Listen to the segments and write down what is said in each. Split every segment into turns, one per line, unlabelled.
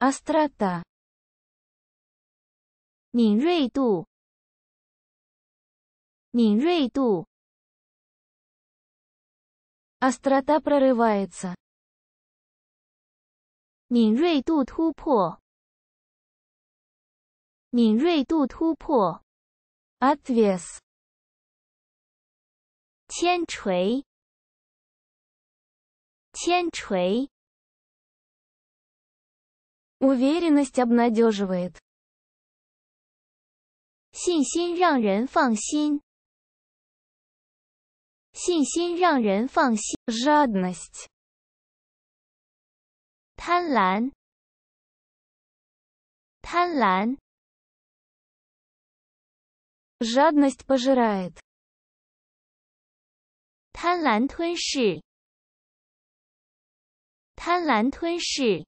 a s t r a t a 敏锐度，敏锐度，Astrata прорывается，敏锐度突破，敏锐度突破，obvious，千锤，千锤。уверенность обнадеживает，Синсин син. ранг фан 信心让人放心，信心让 с и 心。жадность，н 婪，贪婪，жадность пожирает，贪婪吞噬，贪婪吞噬。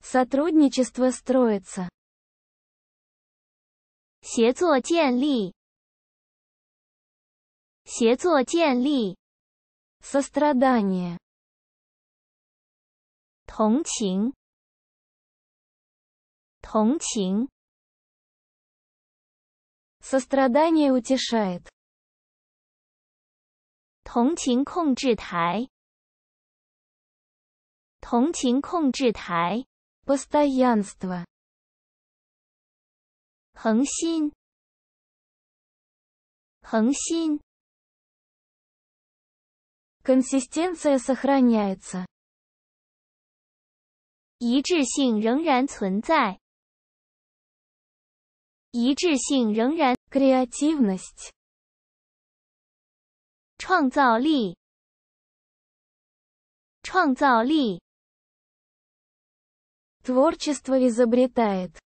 Сотрудничество строится. Сострадание. 协作建立。协作建立。Сострадание. Сострадание утешает. 同情控制台。同情控制台。Постоянство. Хэнсин. Хэнсин. Консистенция сохраняется. 一致性仍然存在。一致性仍然。Креативность. 创造力。创造力。Творчество изобретает.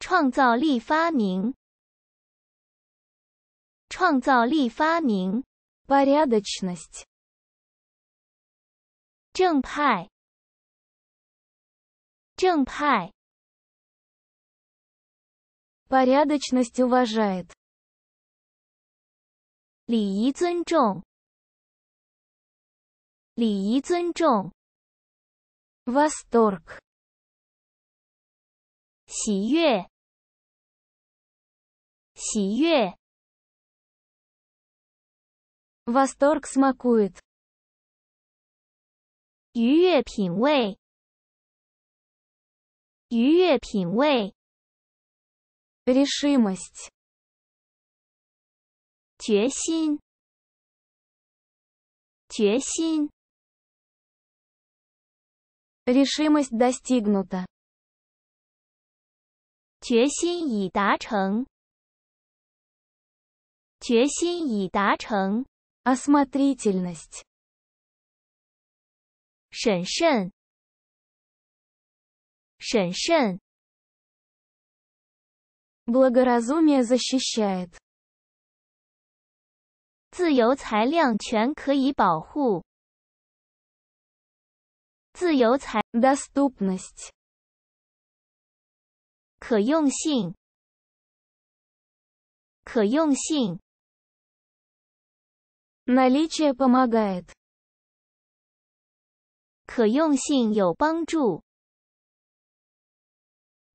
创造力发明。创造力发明。Порядочность. 正派。正派。Порядочность уважает. 礼仪尊重。礼仪尊重。восторг, 喜悦，喜悦。Восторг смакует. 愉悦品味，愉悦品味。решимость, 决心，决心。Решимость достигнута. Осмотрительность. 决心已达成。决心已达成。Осмотрительность. Благоразумие защищает. 自由裁量权可以保护。自由裁。The stupidness。可用性。可用性。Malicious market。可用性有帮助。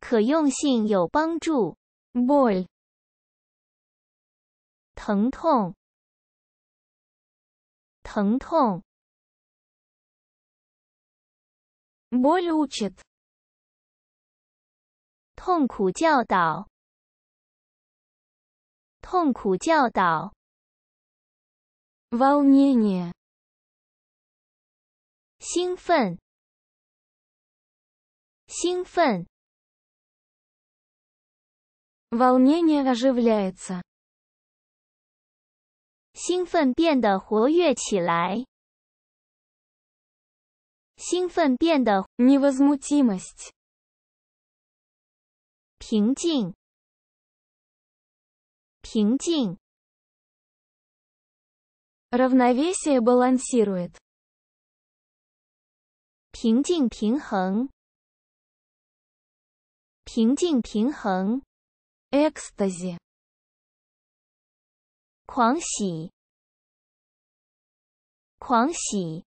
可用性有帮助。Boil。疼痛。疼痛。болучит 痛苦教导，痛苦教导，волнение 兴奋，兴奋，волнение оживляется，兴奋变得活跃起来。兴奋变得 невозмутимость，平静，平静，равновесие балансирует，平静平衡，平静平衡，экстаз，狂喜，狂喜。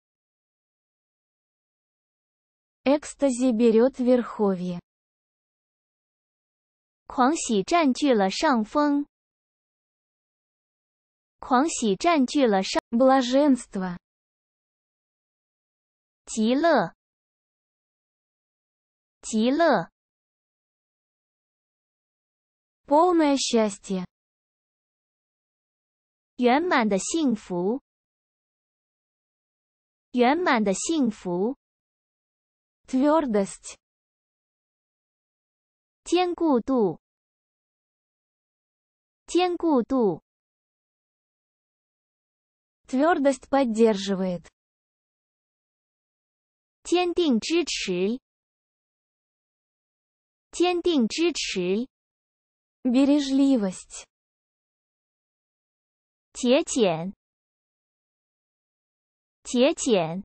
э к с т а з y б е р е т верхови，ь 狂喜占据了上风。Блаженство，极乐。极乐。Полное счастье，圆满的幸福。圆满的幸福。Твердость. Тенкуту. Тенкуту. Твердость поддерживает. Тендинг чичи. Бережливость. Тетен. Тетен.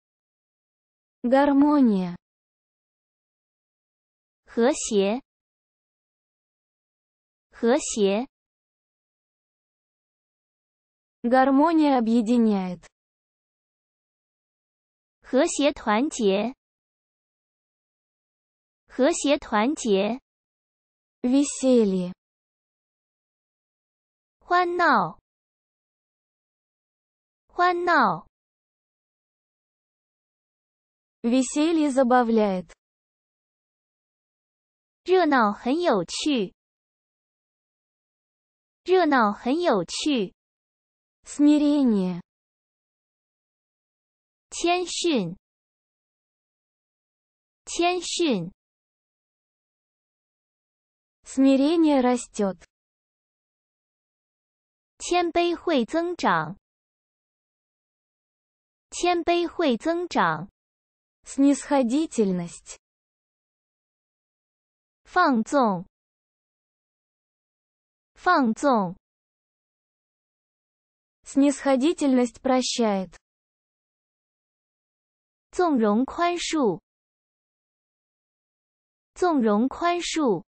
гармония，和谐，和谐。гармония объединяет，和谐团结，和谐团结。веселие，欢闹，欢闹。Весели и забавляет。热闹很有趣。热闹很有趣。Смирение。谦逊。谦逊。Смирение растет。谦卑会增长。谦卑会增长。снисходительность, снисходительность прощает. 纵容宽恕，纵容宽恕。